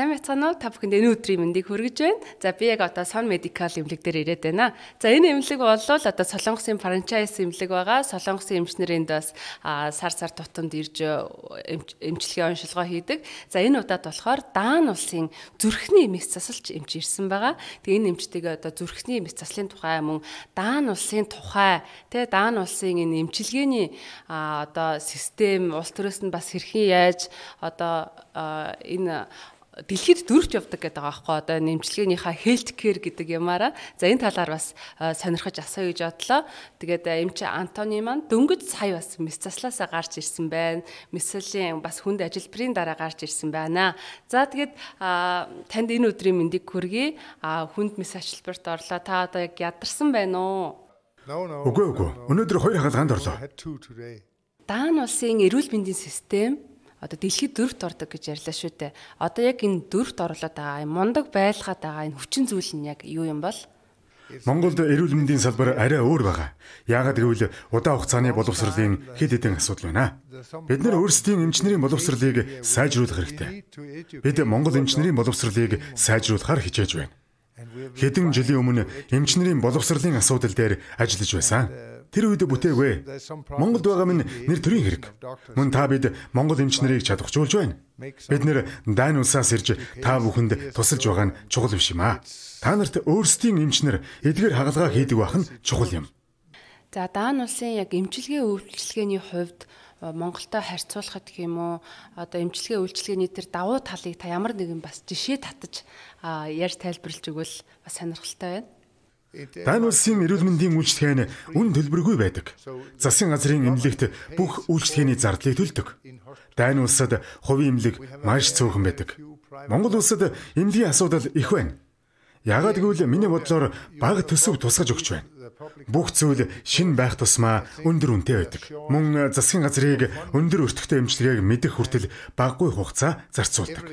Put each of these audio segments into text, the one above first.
Сайн байцгаана уу? Та бүхэнд энэ өдрийн мэндийг хүргэж байна. За би яг одоо Son Medical эмнэлэг дээр ирээд байна. За энэ эмнэлэг бол одоо Солонгосын франчайз эмнэлэг байгаа. Солонгосын эмчнэр энд бас сар сар тутамд ирж эмчилгээ оншилгоо хийдэг. За энэ удаад болохоор Даан улсын зүрхний мэс засалч эмч ирсэн байгаа. Тэгээ энэ эмчтэйгээ одоо зүрхний мэс заслын тухай мөн Даан улсын тухай тэ Даан улсын энэ эмчилгээний одоо систем улс төрөөс нь бас хэрхэн яаж одоо энэ дэлхийд дөрөвч явдаг гэдэг байгаа байхгүй одоо нэмжлэгийнхаа health care гэдэг ямаараа за энэ талаар бас э, сонирхож асаа гэж бодлоо. Тэгээд э, эмч Антони маань дөнгөж сая бас мэс заслаасаа гарч ирсэн байна. Мэслийн бас хүнд ажилбарын дараа гарч ирсэн байна. За тэгээд танд энэ өдрийн мэндийг хүргэе. Хүнд мэс ажилбарт орлоо. Та одоо яг ядарсан байна уу? Үгүй үгүй. Өнөөдөр хоёр хаалганд орлоо. Даан улсын эрүүл мэндийн систем одоо дэлхийд дөрөвт ордог гэж ярьлаа шүү дээ. Одоо яг энэ дөрөвт орлоод байгаа энэ мундаг байлгаад байгаа энэ хүчин зүйл нь яг юу юм бол? Монголд эрүүл мэндийн салбар арай өөр байгаа. Яагаад гэвэл удаан хугацааны боловсролын хэд хэдэн асуудал байна. Бид нэр өөрсдийн эмчнэрийн боловсролыг сайжруулах хэрэгтэй. Бид Монгол эмчнэрийн боловсролыг сайжруулахаар хичээж байна. Хэдэн жилийн өмнө эмчнэрийн боловсролын асуудал дээр ажиллаж байсан тэр үед бүтээгүй. Монголд байгаа минь нэр төрийн хэрэг. Мөн та бид Монгол эмч нарыг чадахжуулж байна. Бид нэр дайн улсаас ирж та бүхэнд тусалж байгаа нь чухал биш юм аа. Та нарт өөрсдийн эмч нар эдгээр хагалгаа хийдэг байх нь чухал юм. За Даан улсын яг эмчилгээ үйлчлэгээний хувьд э, Монголтой харьцуулахад гэм үү одоо эмчилгээ үйлчлэгээний тэр давуу талыг та ямар нэгэн бас жишээ татаж ярьж тайлбарлаж өгвөл бас сонирхолтой байна. Дайн улсын эрүүл мэндийн үйлчлэгээ нь үн төлбөргүй байдаг. Засгийн газрын эмнэлэгт бүх үйлчлэгээний зардлыг төлдөг. Дайн улсад хувийн эмнэлэг маш цөөхөн байдаг. Монгол улсад эмнэлийн асуудал их байна. Яагаад гэвэл миний бодлоор баг төсөв тусгаж өгч байна. Бүх зүйл шин байх тусмаа өндөр үнэтэй байдаг. Мөн э, засгийн газрыг өндөр өртөгтэй эмчилгээг мэдэх хүртэл багагүй хугацаа зарцуулдаг.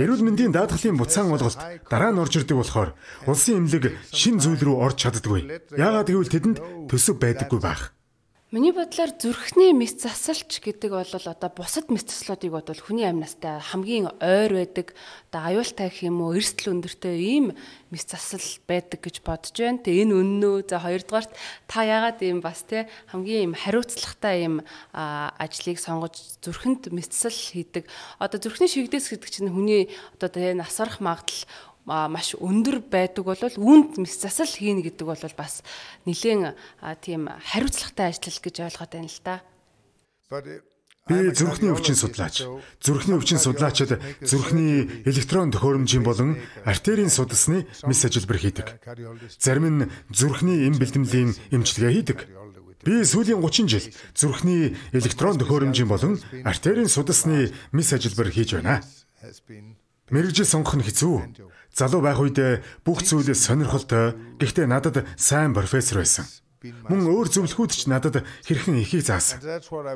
Эрүүл мэндийн даатгалын буцаан олголт дараа нь орж ирдэг болохоор улсын эмнэлэг шин зүйл рүү орж чаддаггүй. Яагаад гэвэл тэдэнд төсөв байдаггүй байх. Миний бодлоор зүрхний мэс засалч гэдэг бол одоо бусад мэс заслуудыг бодвол хүний амнастай хамгийн ойр байдаг одоо аюултай гэх юм уу эрсдэл өндөртэй ийм мэс засал байдаг гэж бодож байна. Тэгээ энэ үнэн үү? За хоёрдугаарт та яагаад ийм бас те хамгийн ийм хариуцлагатай ийм ажлыг сонгож зүрхэнд мэс засал хийдэг. Одоо зүрхний шигдээс гэдэг чинь хүний одоо тэгээ насрах магадлал маш өндөр байдаг бол үүнд засал хийнэ гэдэг бол бас нэлээд тийм хариуцлагатай ажил гэж ойлгоод байна л да. Э, Би зүрхний өвчин судлаач. Зүрхний өвчин судлаачид зүрхний электрон төхөөрөмжийн болон артерийн судалсны мэс ажиллбар хийдэг. Зарим нь зүрхний эм бэлтгэлийн эмчилгээ хийдэг. Би сүүлийн 30 жил зүрхний электрон төхөөрөмжийн болон артерийн судалсны мэс ажиллбар хийж байна. Мэргэжил сонгох нь хэцүү. Залуу байх үед бүх зүйлээ сонирхолтой гэхдээ надад сайн профессор байсан. Мөн өөр зөвлөхүүд ч надад хэрхэн ихийг заасан.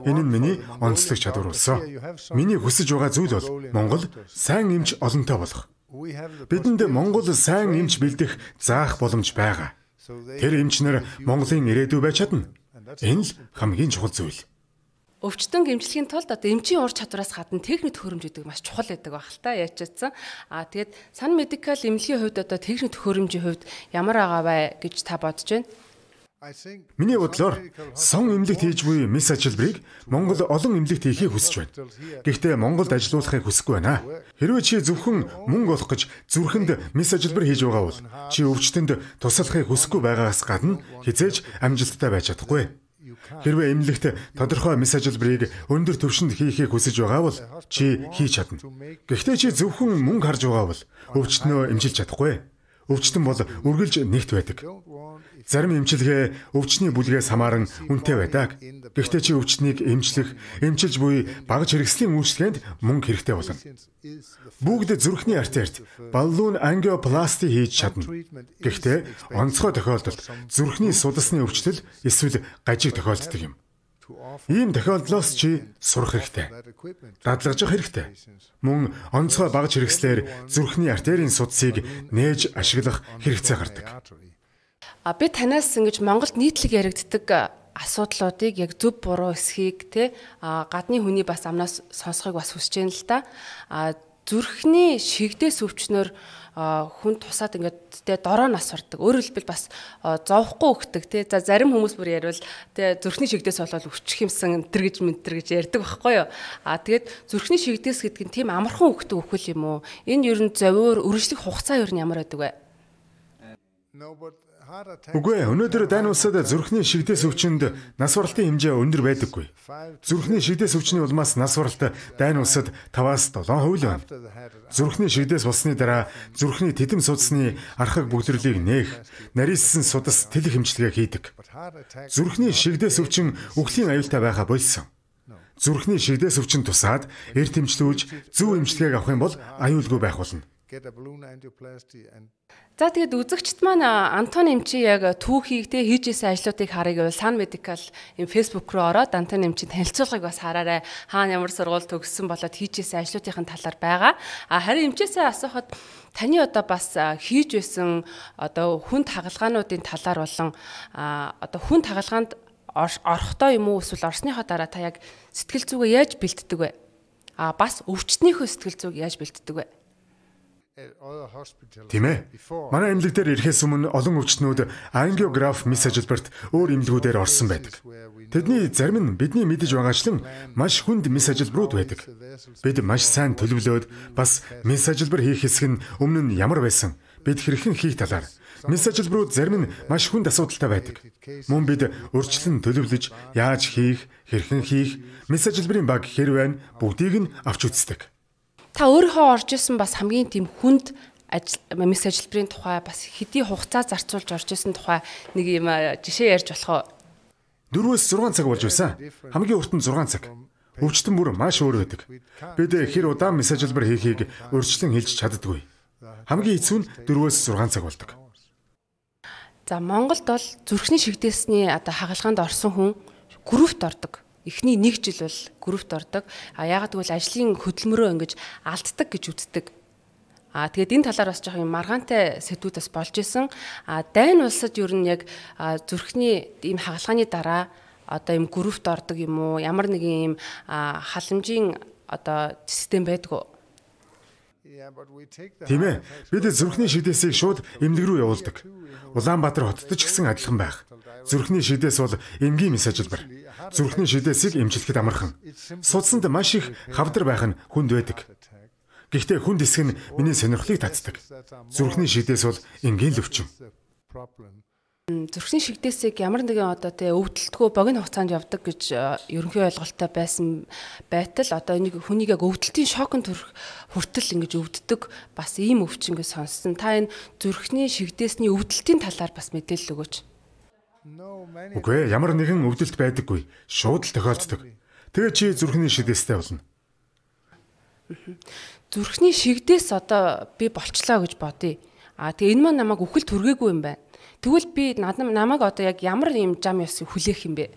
Энэ нь миний онцлог чадвар болсон. Миний хүсэж байгаа зүйл бол Монгол сайн эмч олонтой болох. Бидэнд Монгол сайн эмч бэлдэх заах боломж байгаа. Тэр эмчнэр Монголын ирээдүй байж чадна. Энэ л хамгийн чухал зүйл өвчтөн гэмчлэхийн тулд одоо эмчийн ур чадвараас гадна техник төхөөрөмж гэдэг маш чухал байдаг байх л та яаж чадсан. Аа тэгээд сан медикал эмнэлгийн хувьд одоо техник төхөөрөмжийн хувьд ямар байгаа вэ гэж та бодож байна? Миний бодлоор сон эмнэлэгт хийж буй мис ажилбарыг Монгол олон эмнэлэгт хийхийг хүсэж байна. Гэхдээ Монголд ажилуулахыг хүсэхгүй байна. Хэрвээ чи зөвхөн мөнгө олох гэж зүрхэнд мис ажилбар хийж байгаа бол чи өвчтөнд туслахыг хүсэхгүй байгаагаас гадна хизээж амжилттай байж чадахгүй. Хэрвээ эмнэлэгт тодорхой мессеж хэлбэрийг өндөр төвшөнд хийхийг хүсэж байгаа бол чи хийж чадна. Гэхдээ чи зөвхөн мөнгө харж байгаа бол өвчтнөө эмчилж чадахгүй өвчтөн бол үргэлж нэгт байдаг. Зарим эмчилгээ өвчтний бүлгээс хамааран үнэтэй байдаг. Гэхдээ чи өвчтнийг эмчлэх, эмчилж буй багаж хэрэгслийн үйлчлэгэнд мөнгө хэрэгтэй болно. Бүгд зүрхний артерт баллон ангиопласти хийж чадна. Гэхдээ онцгой тохиолдолд зүрхний судасны өвчлөл эсвэл гажиг тохиолддог юм. Ийм тохиолдлоос чи сурах хэрэгтэй. Дадлаж явах хэрэгтэй. Мөн онцгой багж хэрэгслэр зүрхний артерийн судсыг нээж ашиглах хэрэгцээ гардаг. А би танаас ингэж Монголд нийтлэг яригддаг асуудлуудыг яг зөв буруу эсхийг те гадны хүний бас амнаас сонсохыг бас хүсэж байна л да. А зүрхний шигдээс өвчнөр хүн тусаад ингээд тэ дороо нас сурдаг. Өөрөөр хэлбэл бас зовхгүй өгдөг тэ. За зарим хүмүүс бүр ярил тэ зүрхний шигдээс болоод өччих юмсан энтэр гэж мэнтэр гэж ярьдаг байхгүй юу. А тэгээд зүрхний шигдээс гэдэг нь тийм амархан өгдөг өгөх юм уу? Энэ ер нь зовёр үржлэх хугацаа ер нь ямар байдаг вэ? No, but Үгүй өнөөдөр дайн улсад зүрхний шигдэс өвчнөд нас баралтын хэмжээ өндөр байдаггүй. Зүрхний шигдэс өвчний улмаас нас баралт дайн улсад 5-7% байна. Зүрхний шигдэс болсны дараа зүрхний тэтэм судасны архаг бүгдэрлийг нээх, нарийнсан судас тэлэх хэмжлэгээ хийдэг. Зүрхний шигдэс өвчин өвхлийн аюултай байха болсон. Зүрхний шигдэс өвчин тусаад эрт эмчлүүлж зөв эмчилгээг авах юм бол аюулгүй байх болно get a balloon angioplasty and За тэгэд үзэгчт маань Антон эмчи яг түүхийг тэ хийж исэн ажлуудыг харыг бол Сан Medical им Facebook руу ороод Антон эмчи танилцуулгыг бас хараарай. Хаана ямар сургууль төгссөн болоод хийж исэн ажлуудын талаар байгаа. А харин эмчээсээ асуухад таны одоо бас хийж байсан одоо хүн тагалгаануудын талаар болон одоо хүн тагалгаанд орохдоо юм уу эсвэл орсныхоо дараа та яг сэтгэл зүгээ яаж бэлддэг вэ? А бас өвчтнийхөө сэтгэл зүг яаж бэлддэг вэ? Тийм ээ. Манай имлэг дээр ирэхээс өмнө олон өвчтнүүд ангиограф мис ажилбарт өөр имлгүүдээр орсон байдаг. Тэдний зарим нь бидний мэдэж байгаачлан маш хүнд мис ажилбарууд байдаг. Бид маш сайн төлөвлөөд бас мис ажилбар хийх хэсэг нь өмнө нь ямар байсан бид хэрхэн хийх талаар мис ажилбарууд зарим нь маш хүнд асуудалтай байдаг. Мөн бид өөрчлөн төлөвлөж яаж хийх, хэрхэн хийх, мис ажилбарын баг хэр байна бүгдийг нь авч үздэг та өөрийнхөө орж исэн бас хамгийн тийм хүнд ажил мис ажилбарын тухай бас хэдий хугацаа зарцуулж орж исэн тухай нэг юм жишээ ярьж болох уу? 4-6 цаг болж байсан. Хамгийн урт нь 6 цаг. Өвчтөн бүр маш өөр байдаг. Бид э, хэр удаан мис ажилбар хийхийг өөрчлөн хэлж чаддгүй. Хамгийн эцүү нь 4-6 цаг болдог. За Монголд бол зүрхний шигдээсний одоо хагалгаанд орсон хүн групт ордог. Эхний нэг жил бол групт ордог. А ягаад гэвэл ажлын хөдөлмөрөө ингэж алддаг гэж үздэг. А тэгээд энэ талаар бас жоох юм маргаантай сэдвүүд бас болж исэн. А дайн улсад ер нь яг зүрхний ийм хагалгааны дараа одоо ийм групт ордог юм уу? Ямар нэгэн ийм халамжийн одоо систем байдгүй Тийм ээ. Бид зүрхний шидээсийг шууд эмнэг рүү явуулдаг. Улаанбаатар хотод ч гэсэн адилхан байх. Зүрхний шидээс бол энгийн мэс ажилбар. Зүрхний шидээсийг эмчлэхэд амархан. Судсанд маш их хавдар байх нь хүнд байдаг. Гэхдээ хүнд хэсэг нь миний сонирхлыг татдаг. Зүрхний шидээс бол энгийн л өвчин. Зүрхний шигдээсээ ямар нэгэн одоо тий өвдөлтгүй богино хугацаанд явдаг гэж э, ерөнхий ойлголттой байсан байтал одоо энийг хүнийг яг өвдөлтийн шокнд төрөх хүртэл ингэж өвддөг бас ийм өвчингээ сонссон. Та энэ зүрхний шигдээсний өвдөлтийн талаар бас мэдээлэл өгөөч. Үгүй ямар нэгэн өвдөлт байдаггүй. Шууд л тохиолддог. Тэгээ чи зүрхний шидээстэй болно. Зүрхний шигдээс одоо би болчлоо гэж бодъё. А тэгээ энэ маань намайг үхэл төргээгүй юм байна Тэгвэл би надам намайг одоо яг ямар юм зам ёс хүлээх юм бэ?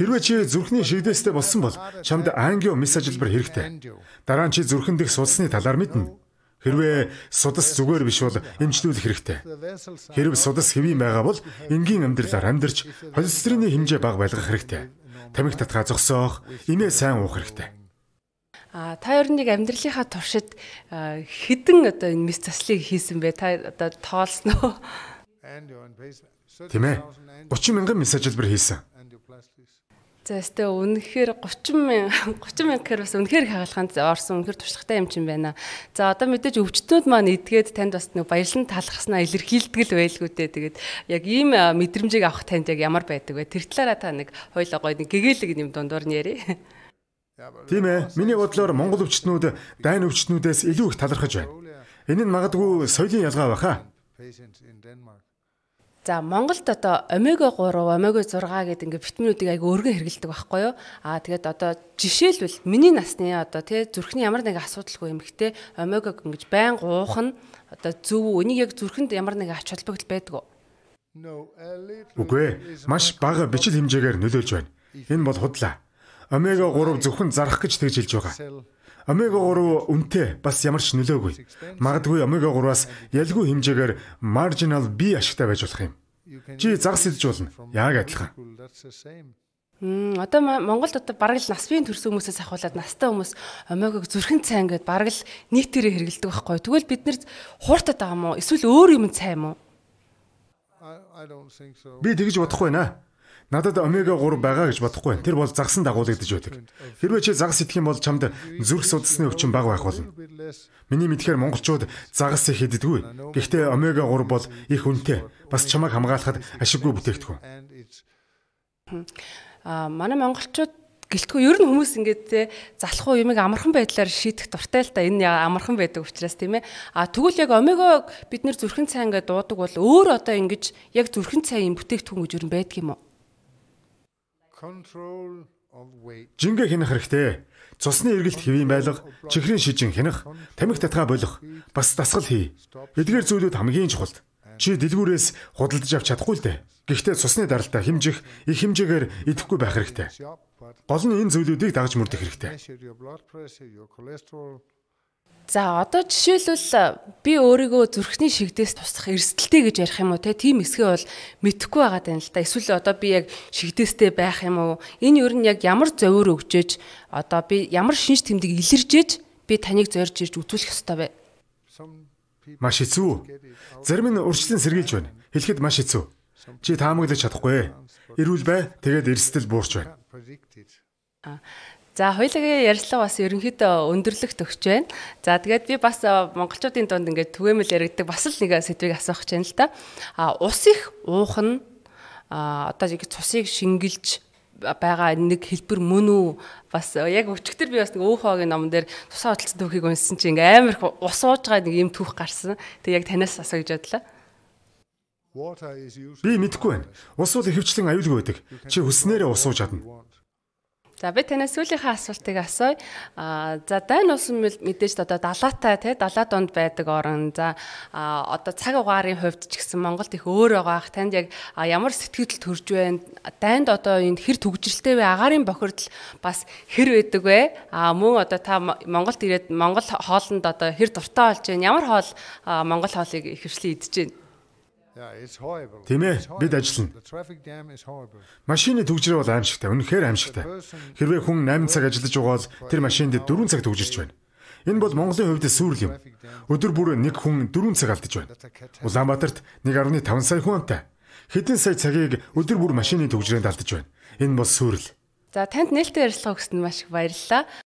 Хэрвээ чи зүрхний шийдэстэй болсон бол чамд ангио мессежлбар хэрэгтэй. Дараа нь чи зүрхэн дэх судасны талаар мэднэ. Хэрвээ судас зүгээр биш бол эмчлүүлэх хэрэгтэй. Хэрв судас хэвийн байгаа бол энгийн амьдралаар амьдарч холестериний хэмжээ бага байлгах хэрэгтэй. Тамхи татгаа зогсоох, инээ сайн уух хэрэгтэй. А та ер нь яг амьдралынхаа туршид хэдэн одоо энэ мэс заслыг хийсэн бэ? Та одоо тоолсноо Тийм ээ. 30 мянган мессежэлбэр хийсэн. За өстөө үнэхээр 30 мянга 30 мянгаар бас үнэхээр хагалханд орсон үнэхээр туршлагатай юм чинь байна. За одоо мэдээж өвчтнүүд маань эдгээд танд бас нэг баярлан талахснаа илэрхийлдэг л байлгүй дээ. Тэгээд яг ийм мэдрэмжийг авах танд яг ямар байдаг вэ? Тэр талаараа та нэг хоёлоо гоё нэг гэгээлэг юм дундуур нь ярий. Тийм ээ. Миний бодлоор монгол өвчтнүүд дайн өвчтнүүдээс илүү их талархаж байна. Oh, Энэ нь магадгүй соёлын ялгаа баха. Patients in Denmark За Монголд одоо омега 3, омега 6 гэдэг ингээ витаминуудыг айгүй өргөн хэрэглэдэг байхгүй юу? Аа тэгээд одоо жишээлбэл миний насны одоо тий зүрхний ямар нэгэн асуудалгүй эмэгтэй омегаг ингэж байн уух нь одоо зөв үнийг яг зүрхэнд ямар нэгэн ач холбогдол байдаг уу? Үгүй ээ. Маш бага бичил хэмжээгээр нөлөөлж байна. Энэ бол худлаа. Омега 3 зөвхөн зарах гэж тэгжилж байгаа. Омега 3 үнэтэй бас ямар ч нөлөөгүй. Магадгүй омега 3-аас ялгүй хэмжээгээр marginal B ашигтай байж болох юм. Чи загас идэж болно. Яг адилхан. Мм одоо Монгол дотор бараг л нас бийн төрсөн хүмүүсээс ахуулаад настай хүмүүс омегаг зүрхэн цай ингээд бараг л нийт тэрээр хэрэгэлдэг байхгүй. Тэгвэл бид нэр хууртаад байгаа юм уу? Эсвэл өөр юм цай юм уу? Би тэгж бодохгүй байна надад омега 3 байгаа гэж бодохгүй. Тэр бол загсан дагуулагдаж байдаг. Хэрвээ чи загас идэх юм бол чамд зүрх судасны өвчин бага байх болно. Миний мэдхээр монголчууд загас их иддэггүй. Гэхдээ омега 3 бол их үнэтэй. Бас чамайг хамгаалахад ашиггүй бүтээгдэхүүн. Аа манай монголчууд гэлтгүй ер нь хүмүүс ингээд те залах уу юмыг амархан байдлаар шийдэх дуртай л та энэ амархан байдаг учраас тийм ээ а тэгвэл яг омега бид нэр зүрхэн цай ингээд дуудаг бол өөр одоо ингэж яг зүрхэн цай юм бүтээгдэхүүн гэж ер нь байдаг юм уу Жингээ хинэх хэрэгтэй. Цусны эргэлт хэвийн байлга, чихрийн шижин хинэх, тамхи татгаа болох, бас дасгал хий. Эдгээр зүйлүүд хамгийн чухал. Чи дэлгүүрээс худалдаж авч чадахгүй л дээ. Гэхдээ цусны даралтаа хэмжих, их хэмжээгээр идэхгүй байх хэрэгтэй. Гол нь энэ зүйлүүдийг дагаж мөрдөх хэрэгтэй. За одоо жишээлбэл э, би өөрийгөө зүрхний шигдээс тусах эрсдэлтэй гэж ярих юм уу те тийм эсгээ бол мэдхгүй байгаа юм л та. Эсвэл одоо би яг шигдээстэй байх юм уу? Энэ юу нь яг ямар зовөр өгчөөж одоо би ямар шинж тэмдэг илэржээж би таныг зорж ирж үзүүлэх ёстой вэ? Маш хэцүү. Зарим нь урьдчилан сэргийлж байна. Хэлэхэд маш хэцүү. Чи таамаглаж чадахгүй. Ирүүл бай. Тэгээд эрсдэл буурч байна. За хоёулагийн ярилцлага бас ерөнхийдөө өндөрлөгт өгч байна. За тэгээд би бас монголчуудын дунд ингээд түгээмэл яригддаг бас л нэг сэдвийг асуух гэж байна л да. А ус их уух нь одоо ингэ цусыг шингэлж байгаа нэг хэлбэр мөн үү? Бас яг өчгтөр би бас нэг өөхөөгийн номон дээр тусаа хөдөлсөн түүхийг унссан чинь ингээ амар ус ууж байгаа нэг юм түүх гарсан. Тэг яг танаас асуу гэж бодлоо. Би мэдэхгүй байна. Ус бол ихэвчлэн аюулгүй байдаг. Чи хүснээрээ ус ууж чадна. За би танаас сүүлийнхээ асуултыг асууя. Аа за дайн ус мэдээж одоо далаатай тий далаа донд байдаг орн. За одоо цаг угаарын хувьд ч гэсэн Монголд их өөр байгаах танд яг ямар сэтгэл төрж байна? Дайнд одоо энэ хэр төгжрэлтэй вэ? Агарын бохирдол бас хэр байдаг вэ? Аа мөн одоо та Монголд ирээд Монгол хоолнд одоо хэр дуртай болж байна? Ямар хоол Монгол хоолыг ихэвчлэн идэж байна? Тийм ээ, бид ажиллана. Машины төгжрөө бол аимшигтай, үнэхээр аимшигтай. Хэрвээ хүн 8 цаг ажиллаж байгаа бол тэр машинд 4 цаг төгжирч байна. Энэ бол Монголын хувьд сүүрэл юм. Өдөр бүр нэг хүн 4 цаг алдаж байна. Улаанбаатарт 1.5 сая хүн амтай. Хэдэн сая цагийг өдөр бүр машины төгжрөөнд алдаж байна. Энэ бол сүүрэл. За танд нээлттэй ярилцлага өгсөнд маш их баярлалаа.